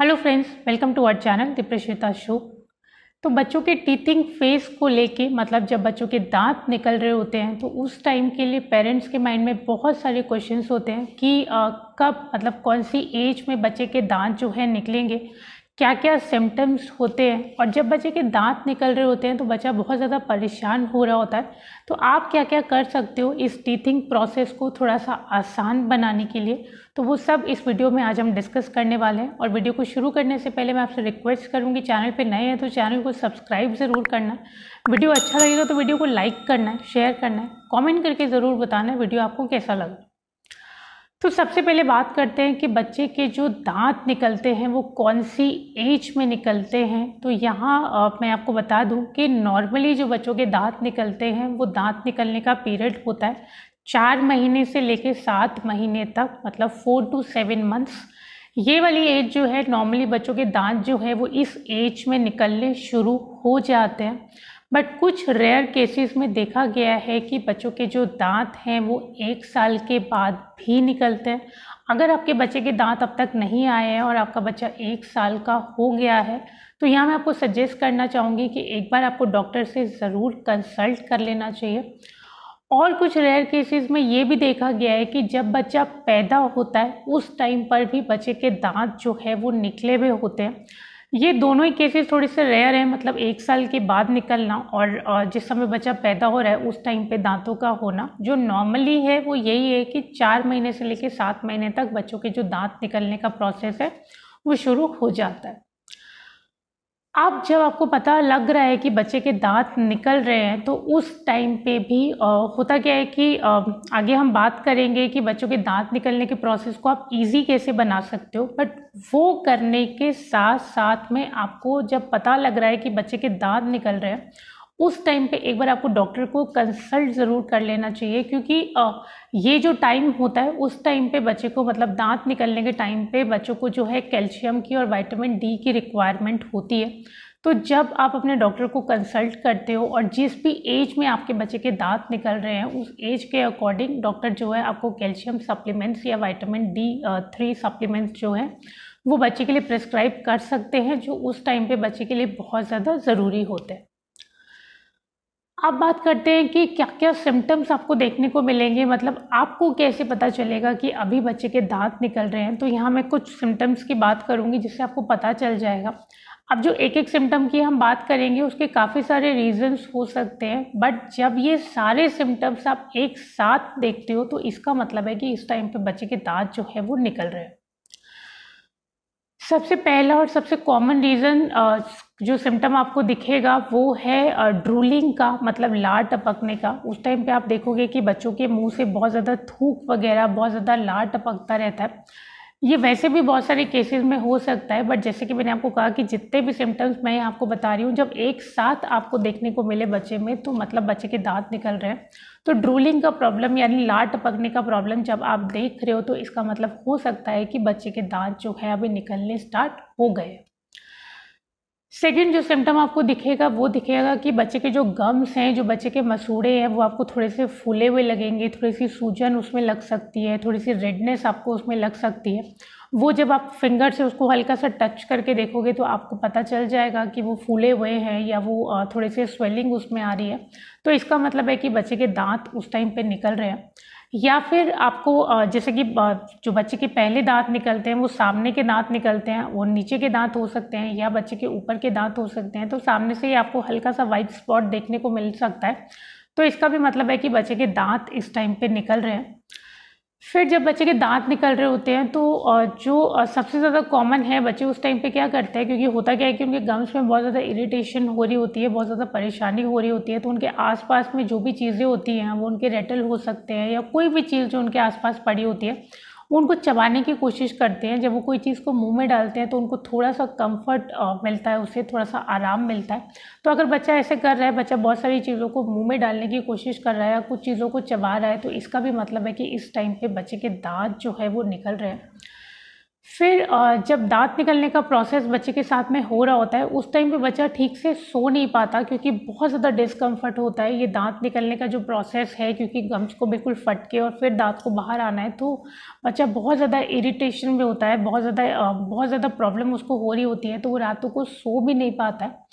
hello friends welcome to our channel दिप्रश्वेता show तो बच्चों के टीथिंग फेस को लेके मतलब जब बच्चों के दांत निकल रहे होते हैं तो उस टाइम के लिए पेरेंट्स के माइंड में बहुत सारे क्वेश्चंस होते हैं कि आ, कब मतलब कौन सी एज में बच्चे के दांत जो है निकलेंगे क्या क्या सिम्टम्स होते हैं और जब बच्चे के दांत निकल रहे होते हैं तो बच्चा बहुत ज़्यादा परेशान हो रहा होता है तो आप क्या क्या कर सकते हो इस टीथिंग प्रोसेस को थोड़ा सा आसान बनाने के लिए तो वो सब इस वीडियो में आज हम डिस्कस करने वाले हैं और वीडियो को शुरू करने से पहले मैं आपसे रिक्वेस्ट करूँगी चैनल पर नए हैं तो चैनल को सब्सक्राइब ज़रूर करना है वीडियो अच्छा लगेगा तो वीडियो को लाइक करना है शेयर करना है कॉमेंट करके ज़रूर बताना है वीडियो आपको कैसा लगा तो सबसे पहले बात करते हैं कि बच्चे के जो दांत निकलते हैं वो कौन सी एज में निकलते हैं तो यहाँ मैं आपको बता दूँ कि नॉर्मली जो बच्चों के दांत निकलते हैं वो दांत निकलने का पीरियड होता है चार महीने से लेकर सात महीने तक मतलब फोर टू सेवन मंथ्स ये वाली एज जो है नॉर्मली बच्चों के दांत जो है वो इस एज में निकलने शुरू हो जाते हैं बट कुछ रेयर केसेस में देखा गया है कि बच्चों के जो दांत हैं वो एक साल के बाद भी निकलते हैं अगर आपके बच्चे के दांत अब तक नहीं आए हैं और आपका बच्चा एक साल का हो गया है तो यहाँ मैं आपको सजेस्ट करना चाहूँगी कि एक बार आपको डॉक्टर से ज़रूर कंसल्ट कर लेना चाहिए और कुछ रेयर केसेस में ये भी देखा गया है कि जब बच्चा पैदा होता है उस टाइम पर भी बच्चे के दांत जो है वो निकले हुए होते हैं ये दोनों ही केसेस थोड़े से रेयर हैं मतलब एक साल के बाद निकलना और जिस समय बच्चा पैदा हो रहा है उस टाइम पे दांतों का होना जो नॉर्मली है वो यही है कि चार महीने से लेकर सात महीने तक बच्चों के जो दांत निकलने का प्रोसेस है वो शुरू हो जाता है अब जब आपको पता लग रहा है कि बच्चे के दांत निकल रहे हैं तो उस टाइम पे भी होता क्या है कि आगे हम बात करेंगे कि बच्चों के दांत निकलने के प्रोसेस को आप इजी कैसे बना सकते हो बट वो करने के साथ साथ में आपको जब पता लग रहा है कि बच्चे के दांत निकल रहे हैं उस टाइम पे एक बार आपको डॉक्टर को कंसल्ट ज़रूर कर लेना चाहिए क्योंकि ये जो टाइम होता है उस टाइम पे बच्चे को मतलब दांत निकलने के टाइम पे बच्चों को जो है कैल्शियम की और विटामिन डी की रिक्वायरमेंट होती है तो जब आप अपने डॉक्टर को कंसल्ट करते हो और जिस भी एज में आपके बच्चे के दांत निकल रहे हैं उस एज के अकॉर्डिंग डॉक्टर जो है आपको कैल्शियम सप्लीमेंट्स या वाइटामिन डी थ्री सप्लीमेंट्स जो है वो बच्चे के लिए प्रिस्क्राइब कर सकते हैं जो उस टाइम पे बच्चे के लिए बहुत ज़्यादा ज़रूरी होते हैं अब बात करते हैं कि क्या क्या सिम्टम्स आपको देखने को मिलेंगे मतलब आपको कैसे पता चलेगा कि अभी बच्चे के दांत निकल रहे हैं तो यहाँ मैं कुछ सिम्टम्स की बात करूँगी जिससे आपको पता चल जाएगा अब जो एक एक सिम्टम की हम बात करेंगे उसके काफ़ी सारे रीजंस हो सकते हैं बट जब ये सारे सिम्टम्स आप एक साथ देखते हो तो इसका मतलब है कि इस टाइम पर बच्चे के दांत जो है वो निकल रहे हैं सबसे पहला और सबसे कॉमन रीज़न जो सिम्टम आपको दिखेगा वो है ड्रूलिंग का मतलब लार टपकने का उस टाइम पे आप देखोगे कि बच्चों के मुंह से बहुत ज़्यादा थूक वगैरह बहुत ज़्यादा लार टपकता रहता है ये वैसे भी बहुत सारे केसेस में हो सकता है बट जैसे कि मैंने आपको कहा कि जितने भी सिम्टम्स मैं आपको बता रही हूँ जब एक साथ आपको देखने को मिले बच्चे में तो मतलब बच्चे के दांत निकल रहे हैं तो ड्रोलिंग का प्रॉब्लम यानी लार टपकने का प्रॉब्लम जब आप देख रहे हो तो इसका मतलब हो सकता है कि बच्चे के दांत जो है अभी निकलने स्टार्ट हो गए सेकेंड जो सिम्टम आपको दिखेगा वो दिखेगा कि बच्चे के जो गम्स हैं जो बच्चे के मसूड़े हैं वो आपको थोड़े से फूले हुए लगेंगे थोड़ी सी सूजन उसमें लग सकती है थोड़ी सी रेडनेस आपको उसमें लग सकती है वो जब आप फिंगर से उसको हल्का सा टच करके देखोगे तो आपको पता चल जाएगा कि वो फूले हुए हैं या वो थोड़े से स्वेलिंग उसमें आ रही है तो इसका मतलब है कि बच्चे के दांत उस टाइम पर निकल रहे हैं या फिर आपको जैसे कि जो बच्चे के पहले दांत निकलते हैं वो सामने के दांत निकलते हैं वो नीचे के दांत हो सकते हैं या बच्चे के ऊपर के दांत हो सकते हैं तो सामने से ही आपको हल्का सा वाइट स्पॉट देखने को मिल सकता है तो इसका भी मतलब है कि बच्चे के दांत इस टाइम पे निकल रहे हैं फिर जब बच्चे के दांत निकल रहे होते हैं तो जो सबसे ज़्यादा कॉमन है बच्चे उस टाइम पे क्या करते हैं क्योंकि होता क्या है कि उनके गम्स में बहुत ज़्यादा इरिटेशन हो रही होती है बहुत ज़्यादा परेशानी हो रही होती है तो उनके आसपास में जो भी चीज़ें होती हैं वो उनके रेटल हो सकते हैं या कोई भी चीज़ जो उनके आसपास पड़ी होती है वो उनको चबाने की कोशिश करते हैं जब वो कोई चीज़ को मुंह में डालते हैं तो उनको थोड़ा सा कंफर्ट मिलता है उससे थोड़ा सा आराम मिलता है तो अगर बच्चा ऐसे कर रहा है बच्चा बहुत सारी चीज़ों को मुंह में डालने की कोशिश कर रहा है या कुछ चीज़ों को चबा रहा है तो इसका भी मतलब है कि इस टाइम पे बच्चे के दांत जो है वो निकल रहे हैं फिर जब दांत निकलने का प्रोसेस बच्चे के साथ में हो रहा होता है उस टाइम पे बच्चा ठीक से सो नहीं पाता क्योंकि बहुत ज़्यादा डिस्कम्फर्ट होता है ये दांत निकलने का जो प्रोसेस है क्योंकि गम्स को बिल्कुल फट के और फिर दांत को बाहर आना है तो बच्चा बहुत ज़्यादा इरिटेशन में होता है बहुत ज़्यादा बहुत ज़्यादा प्रॉब्लम उसको हो रही होती है तो वो रातों को सो भी नहीं पाता है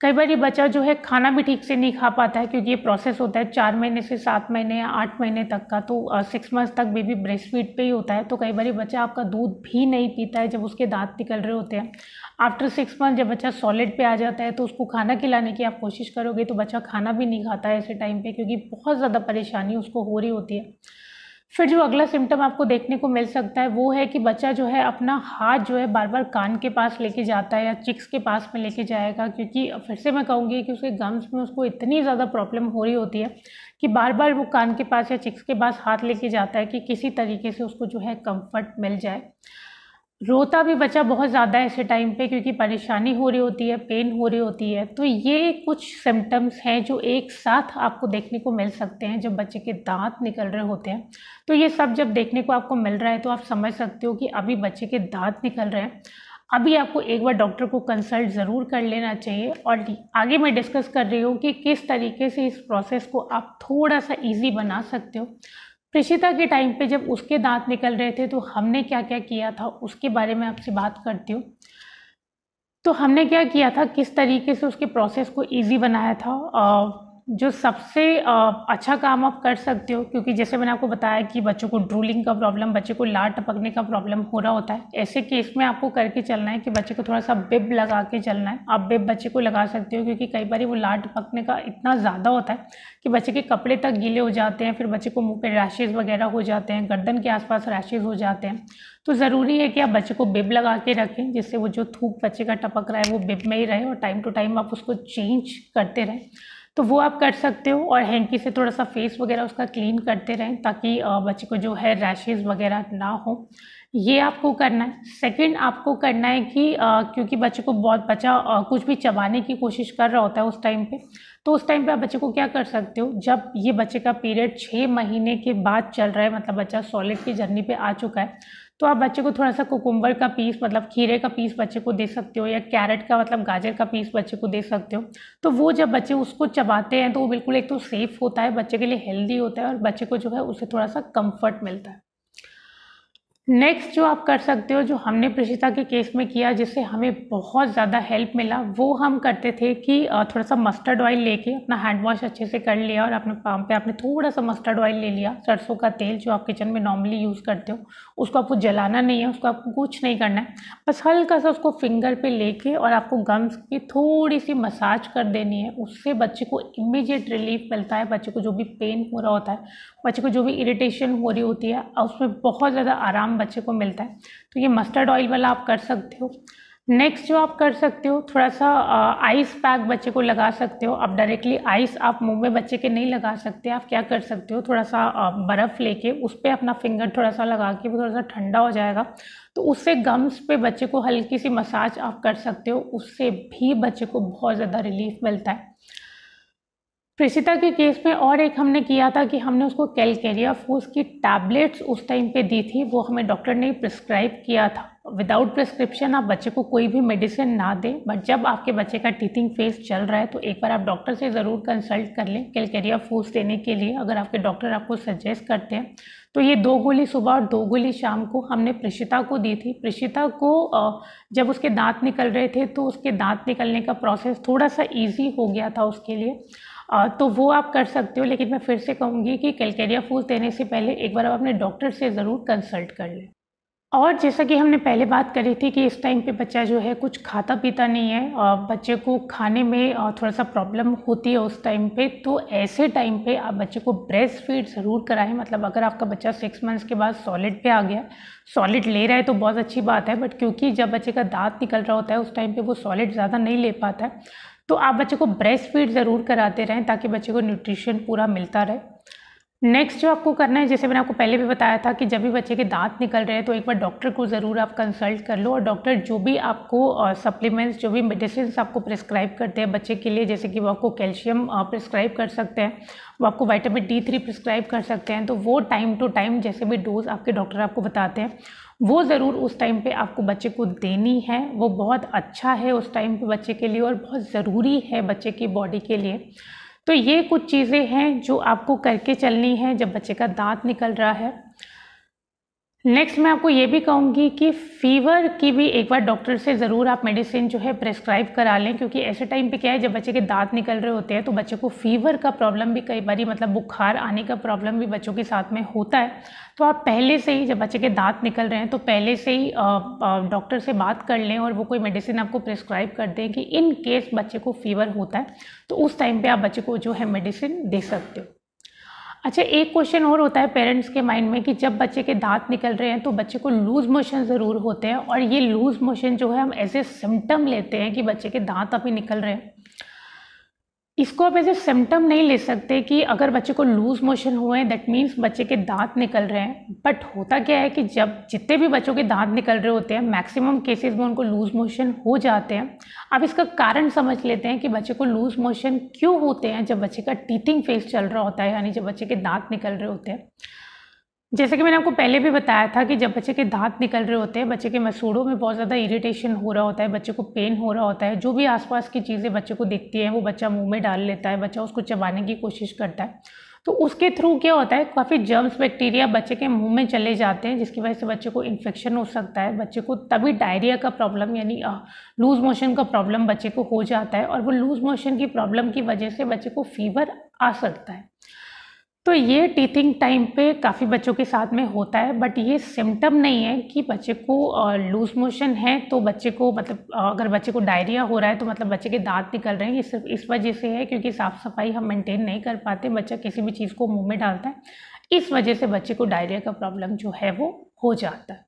कई बार ये बच्चा जो है खाना भी ठीक से नहीं खा पाता है क्योंकि ये प्रोसेस होता है चार महीने से सात महीने या आठ महीने तक का तो सिक्स मंथ तक बेबी ब्रेस्ट फीड पर ही होता है तो कई बार ये बच्चा आपका दूध भी नहीं पीता है जब उसके दांत निकल रहे होते हैं आफ्टर सिक्स मंथ जब बच्चा सॉलिड पे आ जाता है तो उसको खाना खिलाने की आप कोशिश करोगे तो बच्चा खाना भी नहीं खाता है ऐसे टाइम पर क्योंकि बहुत ज़्यादा परेशानी उसको हो रही होती है फिर जो अगला सिम्टम आपको देखने को मिल सकता है वो है कि बच्चा जो है अपना हाथ जो है बार बार कान के पास लेके जाता है या चिक्स के पास में लेके जाएगा क्योंकि फिर से मैं कहूँगी कि उसके गम्स में उसको इतनी ज़्यादा प्रॉब्लम हो रही होती है कि बार बार वो कान के पास या चिक्स के पास हाथ लेके जाता है कि किसी तरीके से उसको जो है कम्फर्ट मिल जाए रोता भी बच्चा बहुत ज़्यादा है ऐसे टाइम पे क्योंकि परेशानी हो रही होती है पेन हो रही होती है तो ये कुछ सिम्टम्स हैं जो एक साथ आपको देखने को मिल सकते हैं जब बच्चे के दांत निकल रहे होते हैं तो ये सब जब देखने को आपको मिल रहा है तो आप समझ सकते हो कि अभी बच्चे के दांत निकल रहे हैं अभी आपको एक बार डॉक्टर को कंसल्ट ज़रूर कर लेना चाहिए और आगे मैं डिस्कस कर रही हूँ कि किस तरीके से इस प्रोसेस को आप थोड़ा सा ईजी बना सकते हो प्रेषिता के टाइम पे जब उसके दांत निकल रहे थे तो हमने क्या क्या किया था उसके बारे में आपसे बात करती हूँ तो हमने क्या किया था किस तरीके से उसके प्रोसेस को इजी बनाया था जो सबसे अच्छा काम आप कर सकते हो क्योंकि जैसे मैंने आपको बताया कि बच्चों को ड्रूलिंग का प्रॉब्लम बच्चे को लार टपकने का प्रॉब्लम हो रहा होता है ऐसे केस में आपको करके चलना है कि बच्चे को थोड़ा सा बिब लगा के चलना है आप बिब बच्चे को लगा सकते हो क्योंकि कई बार वो लार टपकने का इतना ज़्यादा होता है कि बच्चे के कपड़े तक गीले हो जाते हैं फिर बच्चे को मुँह पर रैशेज़ वगैरह हो जाते हैं गर्दन के आसपास रैशेज़ हो जाते हैं तो ज़रूरी है कि आप बच्चे को बिब लगा के रखें जिससे वो जो थूक बच्चे का टपक रहा है वो बिब में ही रहे और टाइम टू टाइम आप उसको चेंज करते रहें तो वो आप कर सकते हो और हैंकी से थोड़ा सा फेस वगैरह उसका क्लीन करते रहें ताकि बच्चे को जो है रैशेज़ वगैरह ना हो ये आपको करना है सेकंड आपको करना है कि आ, क्योंकि बच्चे को बहुत बच्चा आ, कुछ भी चबाने की कोशिश कर रहा होता है उस टाइम पे तो उस टाइम पे आप बच्चे को क्या कर सकते हो जब ये बच्चे का पीरियड छः महीने के बाद चल रहा है मतलब बच्चा सॉलिड की जर्नी पे आ चुका है तो आप बच्चे को थोड़ा सा कुकुम्बर का पीस मतलब खीरे का पीस बच्चे को दे सकते हो या कैरेट का मतलब गाजर का पीस बच्चे को दे सकते हो तो वो जब बच्चे उसको चबाते हैं तो वो बिल्कुल एक तो सेफ़ होता है बच्चे के लिए हेल्दी होता है और बच्चे को जो है उसे थोड़ा सा कम्फर्ट मिलता है नेक्स्ट जो आप कर सकते हो जो हमने प्रशिता के केस में किया जिससे हमें बहुत ज़्यादा हेल्प मिला वो हम करते थे कि थोड़ा सा मस्टर्ड ऑयल लेके अपना हैंड वॉश अच्छे से कर लिया और अपने पाम पे आपने थोड़ा सा मस्टर्ड ऑयल ले लिया सरसों का तेल जो आप किचन में नॉर्मली यूज़ करते हो उसको आपको जलाना नहीं है उसको आपको कुछ नहीं करना है बस हल्का सा उसको फिंगर पर ले और आपको गम्स की थोड़ी सी मसाज कर देनी है उससे बच्चे को इमिजिएट रिलीफ मिलता है बच्चे को जो भी पेन हो रहा होता है बच्चे को जो भी इरीटेशन हो रही होती है उसमें बहुत ज़्यादा आराम बच्चे को मिलता है तो ये मस्टर्ड ऑयल वाला आप कर सकते हो नेक्स्ट जो आप कर सकते हो थोड़ा सा आइस पैक बच्चे को लगा सकते हो आप डायरेक्टली आइस आप मुंह में बच्चे के नहीं लगा सकते आप क्या कर सकते हो थोड़ा सा बर्फ़ लेके उस पर अपना फिंगर थोड़ा सा लगा के वो थोड़ा सा ठंडा हो जाएगा तो उससे गम्स पे बच्चे को हल्की सी मसाज आप कर सकते हो उससे भी बच्चे को बहुत ज़्यादा रिलीफ मिलता है प्रेषिता के केस में और एक हमने किया था कि हमने उसको कैलकेरिया फूस की टैबलेट्स उस टाइम पे दी थी वो हमें डॉक्टर ने प्रिस्क्राइब किया था विदाउट प्रिस्क्रिप्शन आप बच्चे को कोई भी मेडिसिन ना दें बट जब आपके बच्चे का टीथिंग फेज चल रहा है तो एक बार आप डॉक्टर से ज़रूर कंसल्ट कर लें कैलकेरिया फूस देने के लिए अगर आपके डॉक्टर आपको सजेस्ट करते हैं तो ये दो गोली सुबह और दो गोली शाम को हमने प्रशिता को दी थी प्रशिता को जब उसके दांत निकल रहे थे तो उसके दांत निकलने का प्रोसेस थोड़ा सा ईजी हो गया था उसके लिए तो वो आप कर सकते हो लेकिन मैं फिर से कहूँगी कि कैलकेरिया फूल देने से पहले एक बार आप अपने डॉक्टर से ज़रूर कंसल्ट कर लें और जैसा कि हमने पहले बात करी थी कि इस टाइम पे बच्चा जो है कुछ खाता पीता नहीं है और बच्चे को खाने में थोड़ा सा प्रॉब्लम होती है उस टाइम पे तो ऐसे टाइम पे आप बच्चे को ब्रेस्ट फीड ज़रूर कराएं मतलब अगर आपका बच्चा सिक्स मंथ्स के बाद सॉलिड पे आ गया सॉलिड ले रहा है तो बहुत अच्छी बात है बट क्योंकि जब बच्चे का दांत निकल रहा होता है उस टाइम पर वो सॉलिड ज़्यादा नहीं ले पाता है तो आप बच्चे को ब्रेस्ट फीड ज़रूर कराते रहें ताकि बच्चे को न्यूट्रिशन पूरा मिलता रहे नेक्स्ट जो आपको करना है जैसे मैंने आपको पहले भी बताया था कि जब भी बच्चे के दांत निकल रहे हैं तो एक बार डॉक्टर को ज़रूर आप कंसल्ट कर लो और डॉक्टर जो भी आपको सप्लीमेंट्स जो भी मेडिसिन आपको प्रिस्क्राइब करते हैं बच्चे के लिए जैसे कि वो आपको कैल्शियम प्रिस्क्राइब कर सकते हैं वो आपको वाइटामिन डी थ्री प्रिस्क्राइब कर सकते हैं तो वो टाइम टू टाइम जैसे भी डोज आपके डॉक्टर आपको बताते हैं वो ज़रूर उस टाइम पे आपको बच्चे को देनी है वो बहुत अच्छा है उस टाइम पे बच्चे के लिए और बहुत ज़रूरी है बच्चे की बॉडी के लिए तो ये कुछ चीज़ें हैं जो आपको करके चलनी है जब बच्चे का दांत निकल रहा है नेक्स्ट मैं आपको ये भी कहूँगी कि फीवर की भी एक बार डॉक्टर से ज़रूर आप मेडिसिन जो है प्रेस्क्राइब करा लें क्योंकि ऐसे टाइम पे क्या है जब बच्चे के दांत निकल रहे होते हैं तो बच्चे को फीवर का प्रॉब्लम भी कई बार मतलब बुखार आने का प्रॉब्लम भी बच्चों के साथ में होता है तो आप पहले से ही जब बच्चे के दांत निकल रहे हैं तो पहले से ही डॉक्टर से बात कर लें और वो कोई मेडिसिन आपको प्रेस्क्राइब कर दें कि इन केस बच्चे को फीवर होता है तो उस टाइम पर आप बच्चे को जो है मेडिसिन दे सकते हो अच्छा एक क्वेश्चन और होता है पेरेंट्स के माइंड में कि जब बच्चे के दांत निकल रहे हैं तो बच्चे को लूज़ मोशन ज़रूर होते हैं और ये लूज़ मोशन जो है हम ऐसे सिम्टम लेते हैं कि बच्चे के दांत अभी निकल रहे हैं इसको आप ऐसे सिम्टम नहीं ले सकते कि अगर बच्चे को लूज़ मोशन हुए हैं दैट मीन्स बच्चे के दांत निकल रहे हैं बट होता क्या है कि जब जितने भी बच्चों के दांत निकल रहे होते हैं मैक्सिमम केसेस में उनको लूज़ मोशन हो जाते हैं अब इसका कारण समझ लेते हैं कि बच्चे को लूज़ मोशन क्यों होते हैं जब बच्चे का टीथिंग फेस चल रहा होता है यानी जब बच्चे के दांत निकल रहे होते हैं जैसे कि मैंने आपको पहले भी बताया था कि जब बच्चे के दांत निकल रहे होते हैं बच्चे के मसूड़ों में बहुत ज़्यादा इरिटेशन हो रहा होता है बच्चे को पेन हो रहा होता है जो भी आसपास की चीज़ें बच्चे को दिखती हैं वो बच्चा मुंह में डाल लेता है बच्चा उसको चबाने की कोशिश करता है तो उसके थ्रू क्या होता है काफ़ी जर्म्स बैक्टीरिया बच्चे के मुँह में चले जाते हैं जिसकी वजह से बच्चे को इन्फेक्शन हो सकता है बच्चे को तभी डायरिया का प्रॉब्लम यानी लूज़ मोशन का प्रॉब्लम बच्चे को हो जाता है और वो लूज़ मोशन की प्रॉब्लम की वजह से बच्चे को फीवर आ सकता है तो ये टीथिंग टाइम पे काफ़ी बच्चों के साथ में होता है बट ये सिम्टम नहीं है कि बच्चे को लूज मोशन है तो बच्चे को मतलब अगर बच्चे को डायरिया हो रहा है तो मतलब बच्चे के दांत निकल रहे हैं ये सिर्फ इस वजह से है क्योंकि साफ़ सफाई हम मेंटेन नहीं कर पाते बच्चा किसी भी चीज़ को मुंह में डालता है इस वजह से बच्चे को डायरिया का प्रॉब्लम जो है वो हो जाता है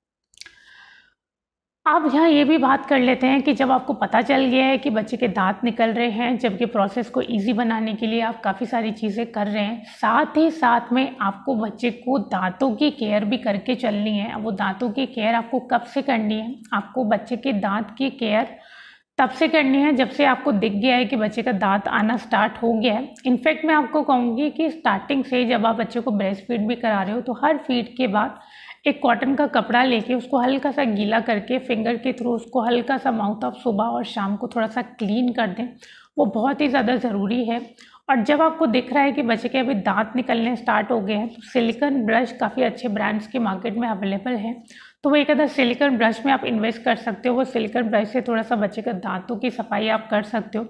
आप यहाँ ये भी बात कर लेते हैं कि जब आपको पता चल गया है कि बच्चे के दांत निकल रहे हैं जबकि प्रोसेस को इजी बनाने के लिए आप काफ़ी सारी चीज़ें कर रहे हैं साथ ही साथ में आपको बच्चे को दांतों की केयर भी करके चलनी है वो दांतों की केयर आपको कब से करनी है आपको बच्चे के दांत की केयर तब से करनी है जब से आपको दिख गया है कि बच्चे का दांत आना स्टार्ट हो गया है इनफैक्ट मैं आपको कहूँगी कि स्टार्टिंग से जब आप बच्चे को ब्रेस्ट फीड भी करा रहे हो तो हर फीड के बाद एक कॉटन का कपड़ा लेके उसको हल्का सा गीला करके फिंगर के थ्रू उसको हल्का सा माउथ ऑफ सुबह और शाम को थोड़ा सा क्लीन कर दें वो बहुत ही ज़्यादा ज़रूरी है और जब आपको दिख रहा है कि बच्चे के अभी दांत निकलने स्टार्ट हो गए हैं तो सिलिकन ब्रश काफ़ी अच्छे ब्रांड्स के मार्केट में अवेलेबल है तो वो एक अदर सिलिकन ब्रश में आप इन्वेस्ट कर सकते हो वो सिलिकन ब्रश से थोड़ा सा बच्चे का दांतों की सफाई आप कर सकते हो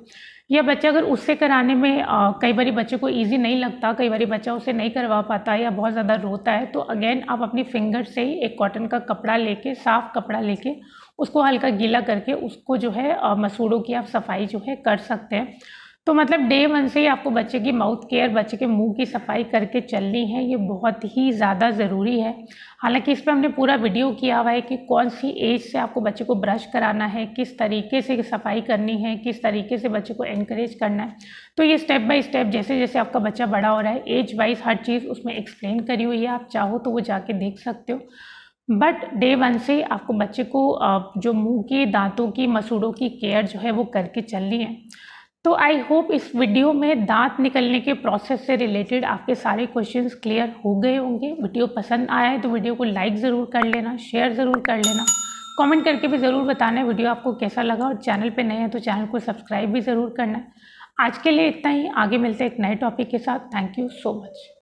या बच्चा अगर उससे कराने में कई बार बच्चे को ईजी नहीं लगता कई बार बच्चा उसे नहीं करवा पाता या बहुत ज़्यादा रोता है तो अगेन आप अपनी फिंगर से ही एक कॉटन का कपड़ा लेके साफ़ कपड़ा लेके उसको हल्का गीला करके उसको जो है मसूड़ों की आप सफाई जो है कर सकते हैं तो मतलब डे वन से ही आपको बच्चे की माउथ केयर बच्चे के मुंह की सफाई करके चलनी है ये बहुत ही ज़्यादा ज़रूरी है हालांकि इस पर हमने पूरा वीडियो किया हुआ है कि कौन सी एज से आपको बच्चे को ब्रश कराना है किस तरीके से सफाई करनी है किस तरीके से बच्चे को इनक्रेज करना है तो ये स्टेप बाय स्टेप जैसे जैसे आपका बच्चा बड़ा हो रहा है एज वाइज हर चीज़ उसमें एक्सप्लेन करी हुई है आप चाहो तो वो जाके देख सकते हो बट डे वन से आपको बच्चे को जो मुँह की दांतों की मसूड़ों की केयर जो है वो करके चलनी है तो आई होप इस वीडियो में दांत निकलने के प्रोसेस से रिलेटेड आपके सारे क्वेश्चंस क्लियर हो गए होंगे वीडियो पसंद आया है तो वीडियो को लाइक ज़रूर कर लेना शेयर ज़रूर कर लेना कमेंट करके भी ज़रूर बताना वीडियो आपको कैसा लगा और चैनल पे नए हैं तो चैनल को सब्सक्राइब भी ज़रूर करना आज के लिए इतना ही आगे मिलते हैं एक नए टॉपिक के साथ थैंक यू सो मच